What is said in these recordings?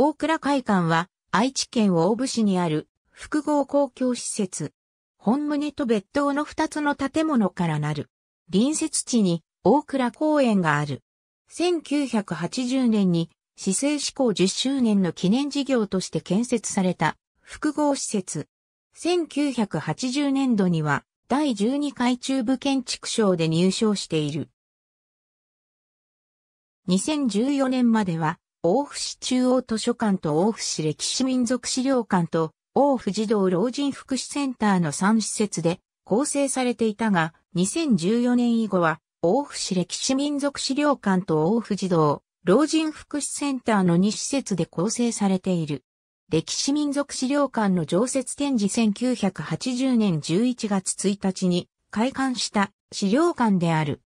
大倉会館は愛知県大府市にある複合公共施設。本棟と別棟の2つの建物からなる。隣接地に大倉公園がある。1980年に市政施行10周年の記念事業として建設された複合施設。1980年度には第12回中部建築賞で入賞している。2014年までは大府市中央図書館と大府市歴史民族資料館と大府児童老人福祉センターの3施設で構成されていたが、2014年以後は大府市歴史民族資料館と大府児童老人福祉センターの2施設で構成されている。歴史民族資料館の常設展示1980年11月1日に開館した資料館である。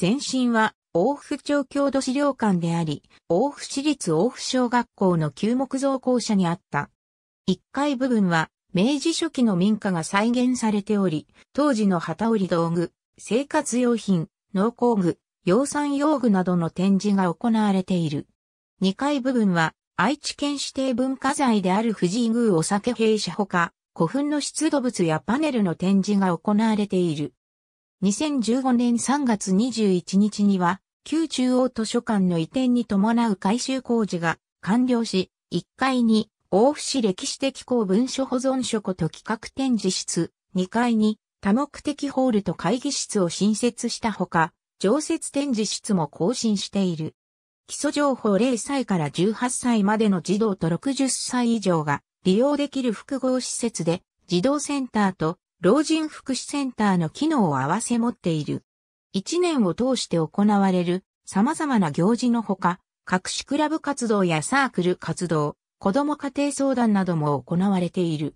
前身は大府町郷土資料館であり、大府市立大府小学校の旧木造校舎にあった。1階部分は、明治初期の民家が再現されており、当時の旗織道具、生活用品、農工具、養蚕用具などの展示が行われている。2階部分は、愛知県指定文化財である藤井宮お酒弊社ほか、古墳の出土物やパネルの展示が行われている。2015年3月21日には、旧中央図書館の移転に伴う改修工事が完了し、1階に大府市歴史的公文書保存書庫と企画展示室、2階に多目的ホールと会議室を新設したほか、常設展示室も更新している。基礎情報0歳から18歳までの児童と60歳以上が利用できる複合施設で、児童センターと老人福祉センターの機能を合わせ持っている。一年を通して行われる様々な行事のほか、各種クラブ活動やサークル活動、子供家庭相談なども行われている。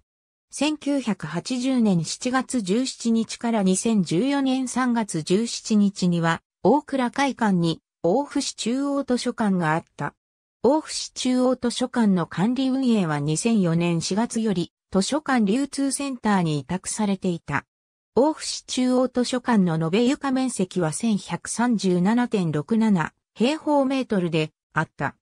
1980年7月17日から2014年3月17日には、大倉会館に大府市中央図書館があった。大府市中央図書館の管理運営は2004年4月より図書館流通センターに委託されていた。大府市中央図書館の延べ床面積は1137.67平方メートルであった。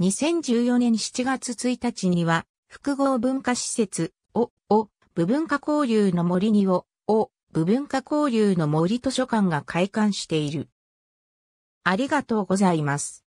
2014年7月1日には、複合文化施設、を、を、部文化交流の森にを、を、部文化交流の森図書館が開館している。ありがとうございます。